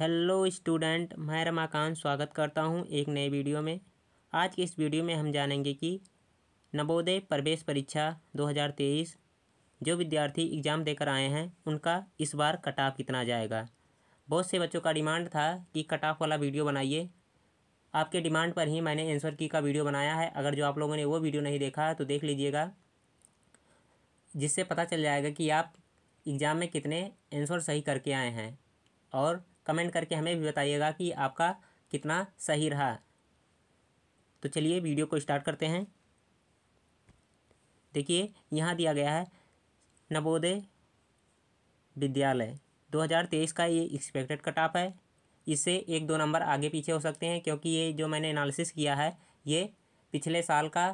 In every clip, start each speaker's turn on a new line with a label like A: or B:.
A: hello student मैं रमाकांत स्वागत करता हूं एक नए वीडियो में आज के इस वीडियो में हम जानेंगे कि नवोदय प्रवेश परीक्षा 2023 जो विद्यार्थी एग्ज़ाम देकर आए हैं उनका इस बार कट ऑफ कितना जाएगा बहुत से बच्चों का डिमांड था कि कट ऑफ वाला वीडियो बनाइए आपके डिमांड पर ही मैंने एंसर की का वीडियो बनाया है अगर जो आप लोगों ने वो वीडियो नहीं देखा तो देख लीजिएगा जिससे पता चल जाएगा कि आप एग्ज़ाम में कितने आंसर सही करके आए हैं और कमेंट करके हमें भी बताइएगा कि आपका कितना सही रहा तो चलिए वीडियो को स्टार्ट करते हैं देखिए यहाँ दिया गया है नवोदय विद्यालय 2023 का ये एक्सपेक्टेड कटाप है इससे एक दो नंबर आगे पीछे हो सकते हैं क्योंकि ये जो मैंने एनालिसिस किया है ये पिछले साल का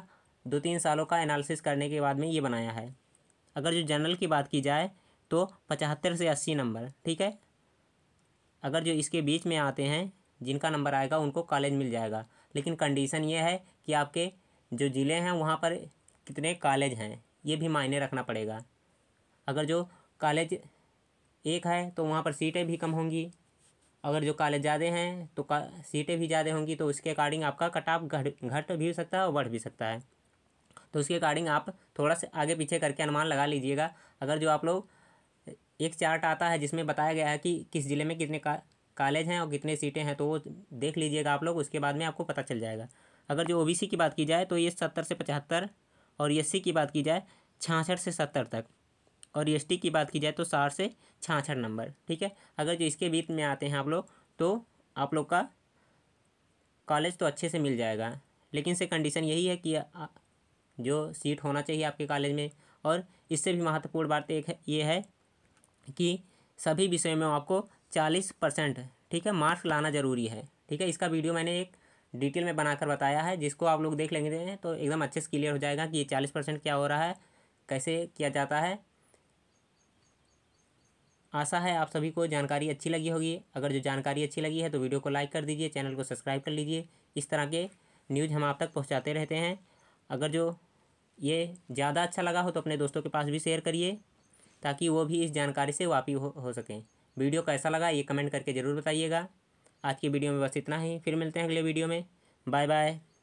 A: दो तीन सालों का एनालिसिस करने के बाद में ये बनाया है अगर जो जनरल की बात की जाए तो पचहत्तर से अस्सी नंबर ठीक है अगर जो इसके बीच में आते हैं जिनका नंबर आएगा उनको कॉलेज मिल जाएगा लेकिन कंडीशन ये है कि आपके जो ज़िले हैं वहाँ पर कितने कॉलेज हैं ये भी मायने रखना पड़ेगा अगर जो कॉलेज एक है तो वहाँ पर सीटें भी कम होंगी अगर जो कॉलेज ज़्यादा हैं तो सीटें भी ज़्यादा होंगी तो उसके अकॉर्डिंग आपका कट ऑफ घट घट भी हो सकता है और बढ़ भी सकता है तो उसके अकॉर्डिंग आप थोड़ा सा आगे पीछे करके अनुमान लगा लीजिएगा अगर जो आप लोग एक चार्ट आता है जिसमें बताया गया है कि किस ज़िले में कितने का कॉलेज हैं और कितने सीटें हैं तो वो देख लीजिएगा आप लोग उसके बाद में आपको पता चल जाएगा अगर जो ओ की बात की जाए तो ये सत्तर से पचहत्तर और एस e की बात की जाए छाछठ से सत्तर तक और एस e की बात की जाए तो साठ से छाछठ नंबर ठीक है अगर जो इसके बीच में आते हैं आप लोग तो आप लोग का कॉलेज तो अच्छे से मिल जाएगा लेकिन से कंडीशन यही है कि जो सीट होना चाहिए आपके कॉलेज में और इससे भी महत्वपूर्ण बात एक है ये है कि सभी विषयों में आपको चालीस परसेंट ठीक है मार्क्स लाना ज़रूरी है ठीक है इसका वीडियो मैंने एक डिटेल में बनाकर बताया है जिसको आप लोग देख लेंगे तो एकदम अच्छे से क्लियर हो जाएगा कि ये चालीस परसेंट क्या हो रहा है कैसे किया जाता है आशा है आप सभी को जानकारी अच्छी लगी होगी अगर जो जानकारी अच्छी लगी है तो वीडियो को लाइक कर दीजिए चैनल को सब्सक्राइब कर लीजिए इस तरह के न्यूज़ हम आप तक पहुँचाते रहते हैं अगर जो ये ज़्यादा अच्छा लगा हो तो अपने दोस्तों के पास भी शेयर करिए ताकि वो भी इस जानकारी से वापी हो, हो सकें वीडियो कैसा लगा ये कमेंट करके ज़रूर बताइएगा आज की वीडियो में बस इतना ही फिर मिलते हैं अगले वीडियो में बाय बाय